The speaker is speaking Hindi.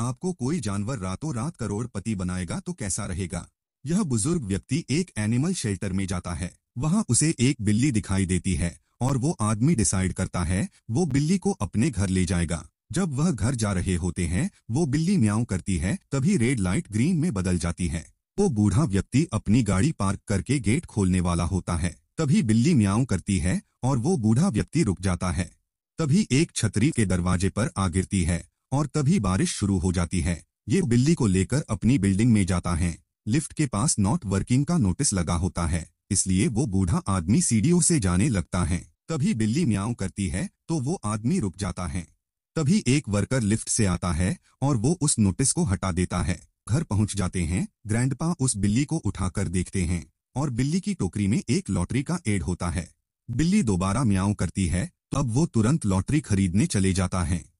आपको कोई जानवर रातों रात करोड़पति बनाएगा तो कैसा रहेगा यह बुजुर्ग व्यक्ति एक एनिमल शेल्टर में जाता है वहाँ उसे एक बिल्ली दिखाई देती है और वो आदमी डिसाइड करता है वो बिल्ली को अपने घर ले जाएगा जब वह घर जा रहे होते हैं वो बिल्ली म्याऊं करती है तभी रेड लाइट ग्रीन में बदल जाती है वो बूढ़ा व्यक्ति अपनी गाड़ी पार्क करके गेट खोलने वाला होता है तभी बिल्ली म्याऊं करती है और वो बूढ़ा व्यक्ति रुक जाता है तभी एक छतरी के दरवाजे पर आ गिरती है और तभी बारिश शुरू हो जाती है ये बिल्ली को लेकर अपनी बिल्डिंग में जाता है लिफ्ट के पास नॉट वर्किंग का नोटिस लगा होता है इसलिए वो बूढ़ा आदमी सीढ़ियों से जाने लगता है तभी बिल्ली म्याओ करती है तो वो आदमी रुक जाता है तभी एक वर्कर लिफ्ट से आता है और वो उस नोटिस को हटा देता है घर पहुंच जाते हैं ग्रैंडपा उस बिल्ली को उठाकर देखते हैं और बिल्ली की टोकरी में एक लॉटरी का एड होता है बिल्ली दोबारा म्याओ करती है तब वो तुरंत लॉटरी खरीदने चले जाता है